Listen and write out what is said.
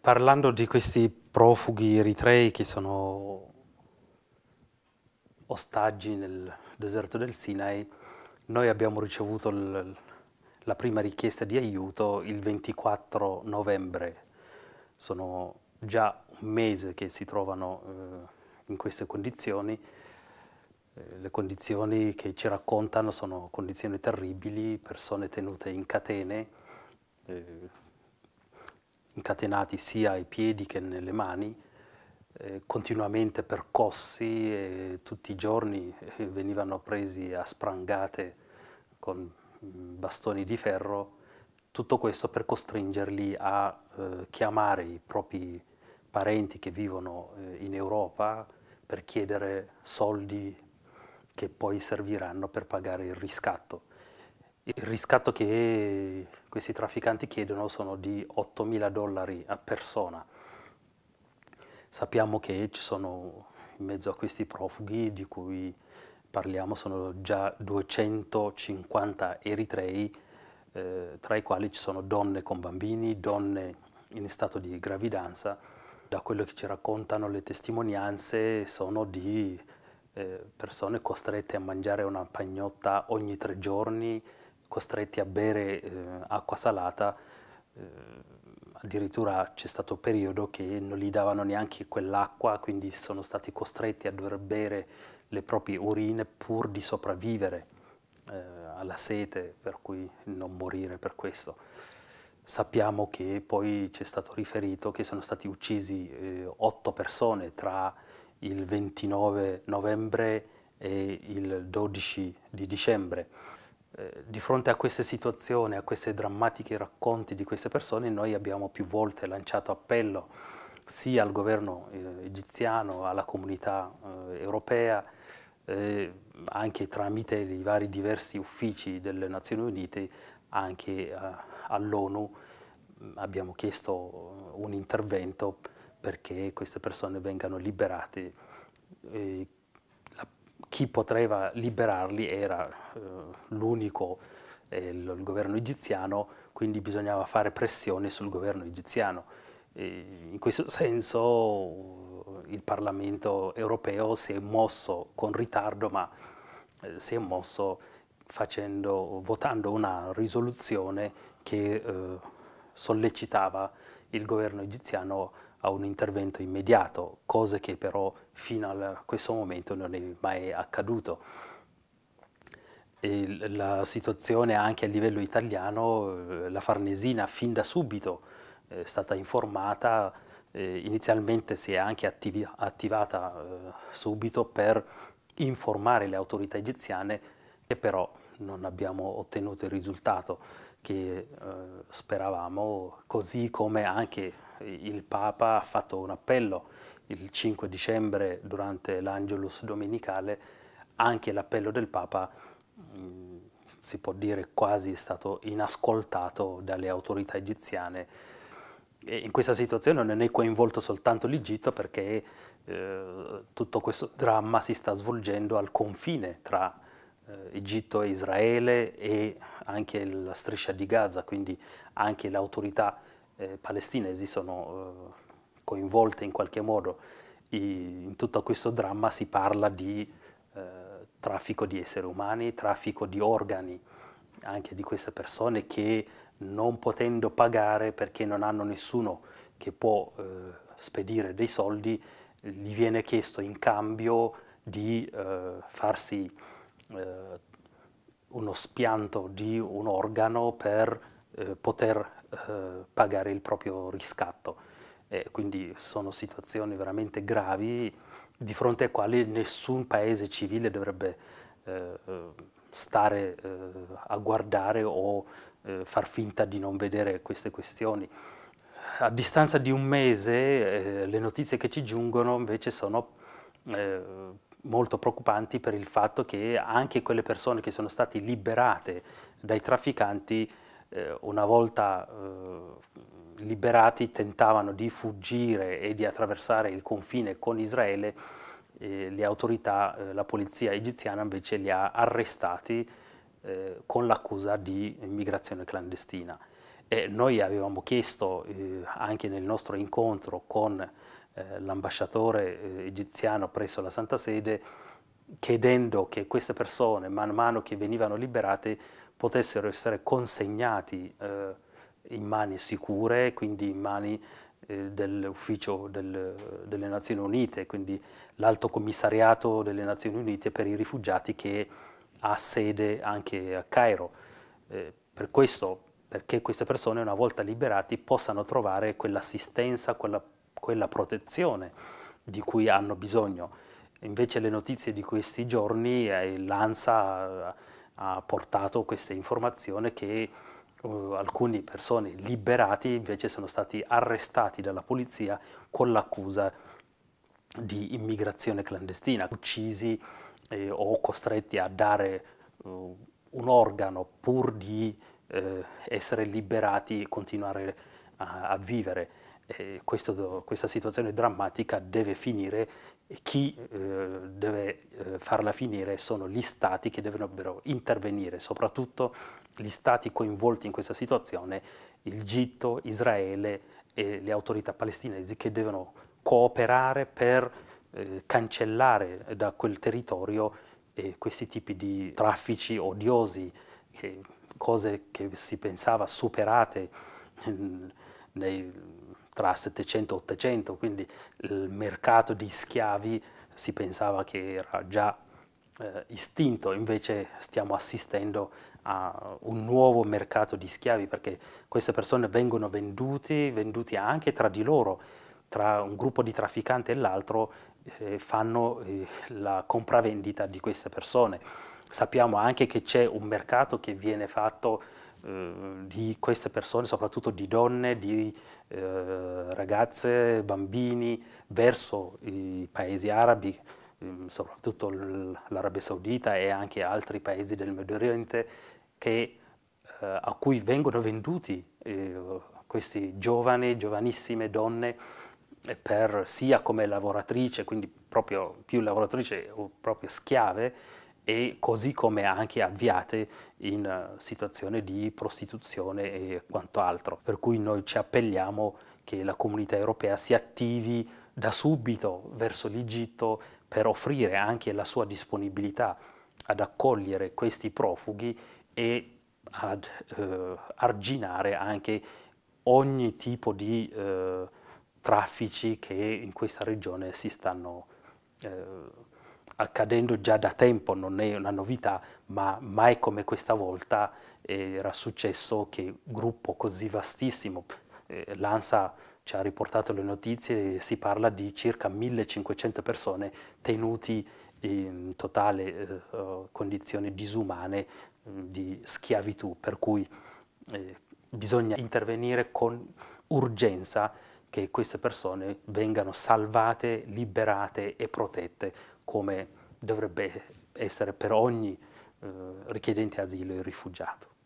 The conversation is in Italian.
parlando di questi profughi eritrei che sono ostaggi nel deserto del Sinai, noi abbiamo ricevuto la prima richiesta di aiuto il 24 novembre. Sono già un mese che si trovano eh, in queste condizioni. Eh, le condizioni che ci raccontano sono condizioni terribili, persone tenute in catene, eh, incatenati sia ai piedi che nelle mani, eh, continuamente percossi e tutti i giorni eh, venivano presi a sprangate con mm, bastoni di ferro, tutto questo per costringerli a eh, chiamare i propri parenti che vivono eh, in Europa per chiedere soldi che poi serviranno per pagare il riscatto. Il riscatto che questi trafficanti chiedono sono di 8.000 dollari a persona. Sappiamo che ci sono in mezzo a questi profughi, di cui parliamo, sono già 250 eritrei, eh, tra i quali ci sono donne con bambini, donne in stato di gravidanza. Da quello che ci raccontano le testimonianze sono di eh, persone costrette a mangiare una pagnotta ogni tre giorni, costretti a bere eh, acqua salata, eh, addirittura c'è stato un periodo che non gli davano neanche quell'acqua, quindi sono stati costretti a dover bere le proprie urine pur di sopravvivere eh, alla sete, per cui non morire per questo. Sappiamo che poi c'è stato riferito che sono stati uccisi eh, otto persone tra il 29 novembre e il 12 di dicembre di fronte a queste situazioni, a questi drammatici racconti di queste persone, noi abbiamo più volte lanciato appello sia al governo eh, egiziano, alla comunità eh, europea, eh, anche tramite i vari diversi uffici delle Nazioni Unite, anche eh, all'ONU abbiamo chiesto un intervento perché queste persone vengano liberate chi poteva liberarli era eh, l'unico, eh, il, il, governo egiziano, quindi bisognava fare pressione sul governo egiziano. E in questo senso eh, il Parlamento europeo si è mosso con ritardo, ma eh, si è mosso facendo, votando una risoluzione che eh, sollecitava il governo egiziano a a un intervento immediato, cosa che però fino a questo momento non è mai accaduto. E la situazione anche a livello italiano, eh, la Farnesina fin da subito eh, è stata informata, eh, inizialmente si è anche attivata subito per informare le autorità egiziane che però non abbiamo ottenuto il risultato che eh, speravamo, così come anche il Papa ha fatto un appello il 5 dicembre durante l'Angelus Domenicale, anche l'appello del Papa mh, mm, si può dire quasi è stato inascoltato dalle autorità egiziane. E in questa situazione non è coinvolto soltanto l'Egitto perché eh, tutto questo dramma si sta svolgendo al confine tra eh, Egitto e Israele e anche la striscia di Gaza, quindi anche le autorità eh, palestinesi sono eh, coinvolte in qualche modo. I, in tutto questo dramma si parla di eh, traffico di esseri umani, traffico di organi anche di queste persone che non potendo pagare perché non hanno nessuno che può eh, spedire dei soldi, gli viene chiesto in cambio di eh, farsi eh, uno spianto di un organo per eh, poter eh, pagare il proprio riscatto. E quindi sono situazioni veramente gravi di fronte alle quali nessun paese civile dovrebbe eh, stare eh, a guardare o far finta di non vedere queste questioni. A distanza di un mese eh, le notizie che ci giungono invece sono eh, molto preoccupanti per il fatto che anche quelle persone che sono state liberate dai trafficanti eh, una volta eh, liberati tentavano di fuggire e di attraversare il confine con Israele, eh, le autorità, eh, la polizia egiziana invece li ha arrestati eh, con l'accusa di immigrazione clandestina. E noi avevamo chiesto eh, anche nel nostro incontro con eh, l'ambasciatore eh, egiziano presso la Santa Sede chiedendo che queste persone, man mano che venivano liberate, potessero essere consegnati eh, in mani sicure, quindi in mani eh, dell'ufficio del, delle Nazioni Unite, quindi l'alto commissariato delle Nazioni Unite per i rifugiati che ha sede anche a Cairo. Eh, per questo, perché queste persone una volta liberati possano trovare quell'assistenza, quella quella protezione di cui hanno bisogno. Invece le notizie di questi giorni, eh, l'ANSA eh, ha portato questa informazione che Uh, eh, alcune persone liberate invece sono stati arrestati dalla polizia con l'accusa di immigrazione clandestina, uccisi eh, o costretti a dare uh, un organo pur di eh, essere liberati e continuare a, a vivere eh, questo, questa situazione drammatica deve finire e chi eh, deve eh, farla finire sono gli stati che dovrebbero intervenire, soprattutto gli stati coinvolti in questa situazione, Egitto, Israele e le autorità palestinesi che devono cooperare per eh, cancellare da quel territorio eh, questi tipi di traffici odiosi, che, cose che si pensava superate mm, nei, tra 700 e 800, quindi il mercato di schiavi si pensava che era già eh, istinto, invece stiamo assistendo a un nuovo mercato di schiavi perché queste persone vengono vendute, vendute anche tra di loro, tra un gruppo di trafficanti e l'altro eh, fanno eh, la compravendita di queste persone. Sappiamo anche che c'è un mercato che viene fatto eh, di queste persone, soprattutto di donne, di eh, ragazze, bambini, verso i paesi arabi, mm, soprattutto l'Arabia Saudita e anche altri paesi del Medio Oriente, che, eh, a cui vengono venduti eh, queste giovani, giovanissime donne eh, per, sia come lavoratrice, quindi proprio più lavoratrice o proprio schiave, e così come anche avviate in eh, situazioni di prostituzione e quant'altro. Per cui noi ci appelliamo che la comunità europea si attivi da subito verso l'Egitto per offrire anche la sua disponibilità ad accogliere questi profughi e ad eh, arginare anche ogni tipo di eh, traffici che in questa regione si stanno eh, accadendo già da tempo, non è una novità, ma mai come questa volta eh, era successo che un gruppo così vastissimo, eh, l'ANSA ci ha riportato le notizie, si parla di circa 1500 persone tenuti in totale eh, condizioni disumane mm, di schiavitù, per cui eh, bisogna intervenire con urgenza che queste persone vengano salvate, liberate e protette come dovrebbe essere per ogni eh, richiedente asilo e rifugiato.